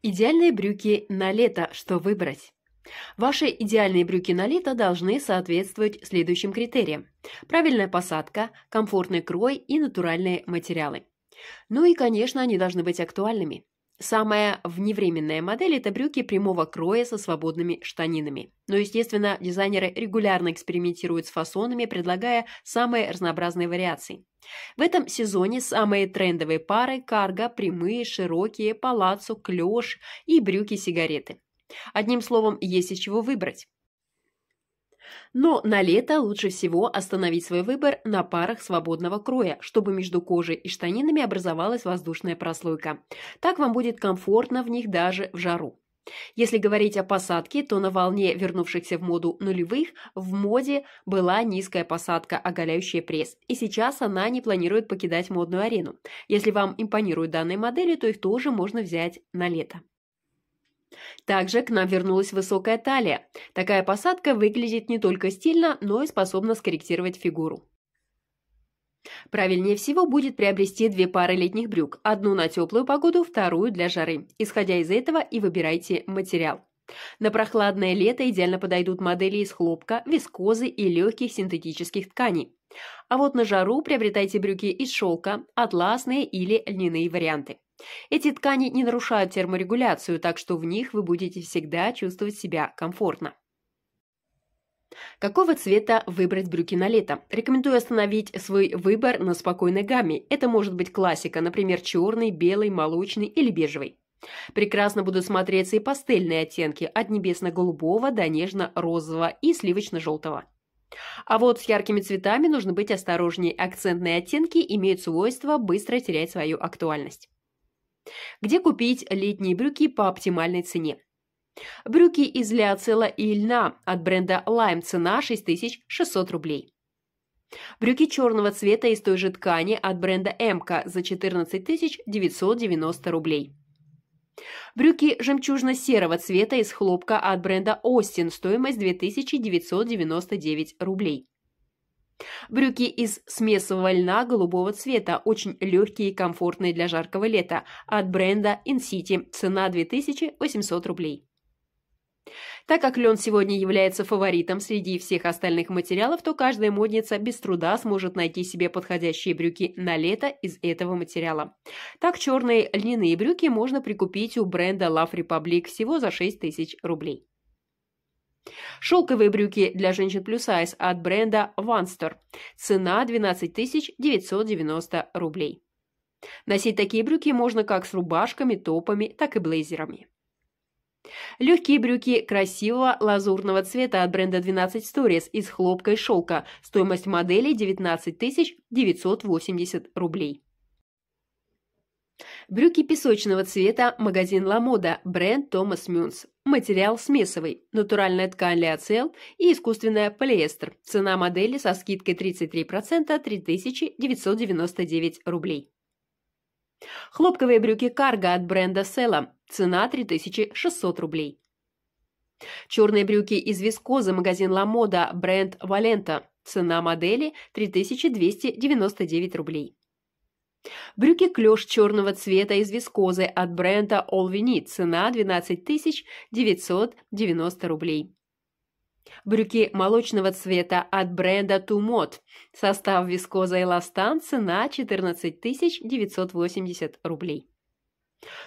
Идеальные брюки на лето, что выбрать? Ваши идеальные брюки на лето должны соответствовать следующим критериям. Правильная посадка, комфортный крой и натуральные материалы. Ну и, конечно, они должны быть актуальными. Самая вневременная модель – это брюки прямого кроя со свободными штанинами. Но, естественно, дизайнеры регулярно экспериментируют с фасонами, предлагая самые разнообразные вариации. В этом сезоне самые трендовые пары – карго, прямые, широкие, палаццо, клеш и брюки-сигареты. Одним словом, есть из чего выбрать. Но на лето лучше всего остановить свой выбор на парах свободного кроя, чтобы между кожей и штанинами образовалась воздушная прослойка. Так вам будет комфортно в них даже в жару. Если говорить о посадке, то на волне вернувшихся в моду нулевых в моде была низкая посадка, оголяющая пресс, и сейчас она не планирует покидать модную арену. Если вам импонируют данные модели, то их тоже можно взять на лето. Также к нам вернулась высокая талия. Такая посадка выглядит не только стильно, но и способна скорректировать фигуру. Правильнее всего будет приобрести две пары летних брюк, одну на теплую погоду, вторую для жары. Исходя из этого и выбирайте материал. На прохладное лето идеально подойдут модели из хлопка, вискозы и легких синтетических тканей. А вот на жару приобретайте брюки из шелка, атласные или льняные варианты. Эти ткани не нарушают терморегуляцию, так что в них вы будете всегда чувствовать себя комфортно. Какого цвета выбрать брюки на лето? Рекомендую остановить свой выбор на спокойной гамме. Это может быть классика, например, черный, белый, молочный или бежевый. Прекрасно будут смотреться и пастельные оттенки от небесно-голубого до нежно-розового и сливочно-желтого. А вот с яркими цветами нужно быть осторожнее. Акцентные оттенки имеют свойство быстро терять свою актуальность. Где купить летние брюки по оптимальной цене? Брюки из лиоцела и льна от бренда Lime цена 6600 рублей. Брюки черного цвета из той же ткани от бренда Эмка за 14990 рублей. Брюки жемчужно-серого цвета из хлопка от бренда Остин, стоимость 2999 рублей. Брюки из смесового льна голубого цвета, очень легкие и комфортные для жаркого лета, от бренда InCity, цена 2800 рублей. Так как лен сегодня является фаворитом среди всех остальных материалов, то каждая модница без труда сможет найти себе подходящие брюки на лето из этого материала. Так черные льняные брюки можно прикупить у бренда Love Republic всего за 6000 рублей. Шелковые брюки для женщин плюс сайз от бренда Ванстер. Цена 12 990 рублей. Носить такие брюки можно как с рубашками, топами, так и блейзерами. Легкие брюки красивого лазурного цвета от бренда 12 Stories из хлопка и шелка. Стоимость модели 19 980 рублей. Брюки песочного цвета, магазин «Ла Мода», бренд «Томас Мюнс». Материал смесовый, натуральная ткань леоцел и искусственная полиэстер. Цена модели со скидкой 33% 3999 рублей. Хлопковые брюки карго от бренда Села. Цена 3600 рублей. Черные брюки из вискозы магазин Ламода бренд Валента. Цена модели 3299 рублей. Брюки клеш черного цвета из вискозы от бренда All We Need. Цена 12 990 рублей. Брюки молочного цвета от бренда Тумот. Состав вискоза и ластан. Цена 14 980 рублей.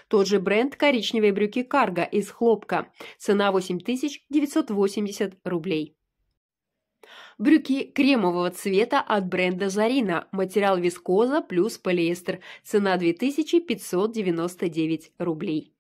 Тот же бренд коричневые брюки карго из хлопка. Цена 8 980 рублей. Брюки кремового цвета от бренда Зарина, материал вискоза плюс полиэстер, цена 2599 рублей.